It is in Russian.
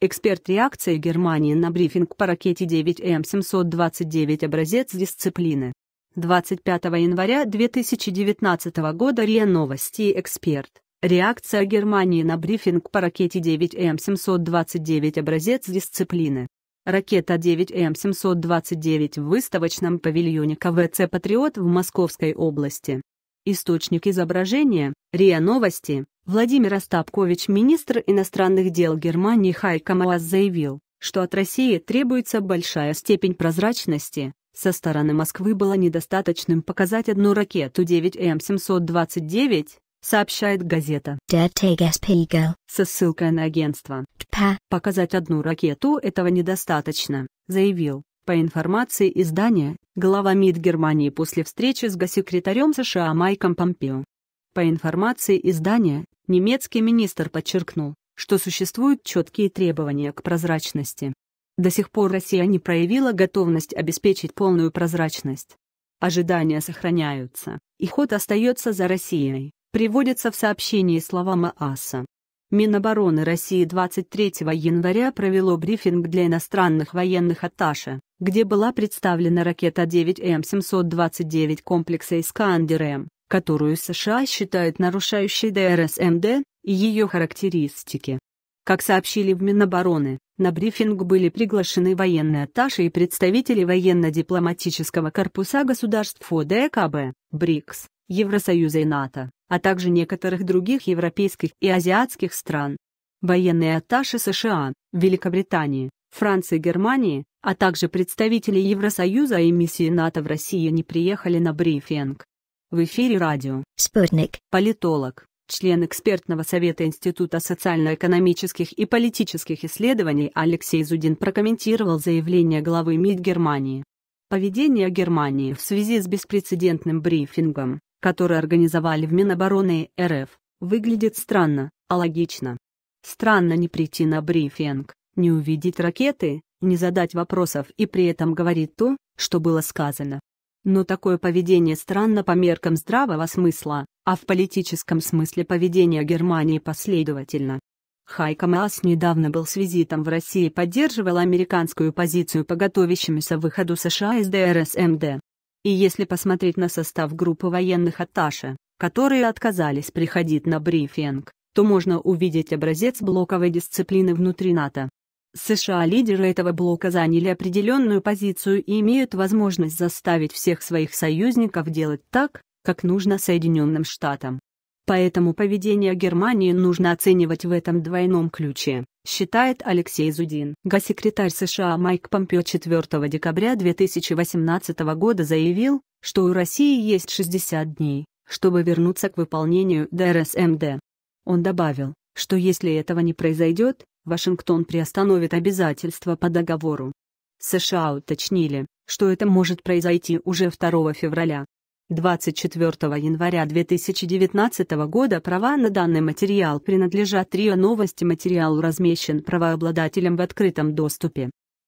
Эксперт реакции Германии на брифинг по ракете 9М729 образец дисциплины. 25 января 2019 года РИА Новости Эксперт. Реакция Германии на брифинг по ракете 9М729 образец дисциплины. Ракета 9М729 в выставочном павильоне КВЦ «Патриот» в Московской области. Источник изображения – РИА Новости, Владимир Остапкович, министр иностранных дел Германии Хайка Маас заявил, что от России требуется большая степень прозрачности. Со стороны Москвы было недостаточным показать одну ракету 9М729, сообщает газета со ссылкой на агентство. Показать одну ракету этого недостаточно, заявил, по информации издания, глава МИД Германии после встречи с госсекретарем США Майком Помпео. По информации издания, Немецкий министр подчеркнул, что существуют четкие требования к прозрачности. До сих пор Россия не проявила готовность обеспечить полную прозрачность. Ожидания сохраняются, и ход остается за Россией, приводится в сообщении слова МААСа. Минобороны России 23 января провело брифинг для иностранных военных атташе, где была представлена ракета 9М729 комплекса «Искандер-М», которую США считает нарушающей ДРСМД и ее характеристики. Как сообщили в Минобороны, на брифинг были приглашены военные атташи и представители военно-дипломатического корпуса государств ОДКБ, БРИКС, Евросоюза и НАТО, а также некоторых других европейских и азиатских стран. Военные атташи США, Великобритании, Франции и Германии, а также представители Евросоюза и миссии НАТО в России не приехали на брифинг. В эфире радио «Спутник». Политолог, член экспертного совета Института социально-экономических и политических исследований Алексей Зудин прокомментировал заявление главы МИД Германии. Поведение Германии в связи с беспрецедентным брифингом, который организовали в Минобороны РФ, выглядит странно, а логично. Странно не прийти на брифинг, не увидеть ракеты, не задать вопросов и при этом говорить то, что было сказано. Но такое поведение странно по меркам здравого смысла, а в политическом смысле поведение Германии последовательно. Хайка Маас недавно был с визитом в России и поддерживал американскую позицию по готовящемуся выходу США из ДРСМД. И если посмотреть на состав группы военных Аташа, которые отказались приходить на брифинг, то можно увидеть образец блоковой дисциплины внутри НАТО. США лидеры этого блока заняли определенную позицию и имеют возможность заставить всех своих союзников делать так, как нужно Соединенным Штатам. Поэтому поведение Германии нужно оценивать в этом двойном ключе, считает Алексей Зудин. Госсекретарь США Майк Помпео 4 декабря 2018 года заявил, что у России есть 60 дней, чтобы вернуться к выполнению ДРСМД. Он добавил, что если этого не произойдет, Вашингтон приостановит обязательства по договору. США уточнили, что это может произойти уже 2 февраля. 24 января 2019 года права на данный материал принадлежат РИА Новости. Материал размещен правообладателем в открытом доступе.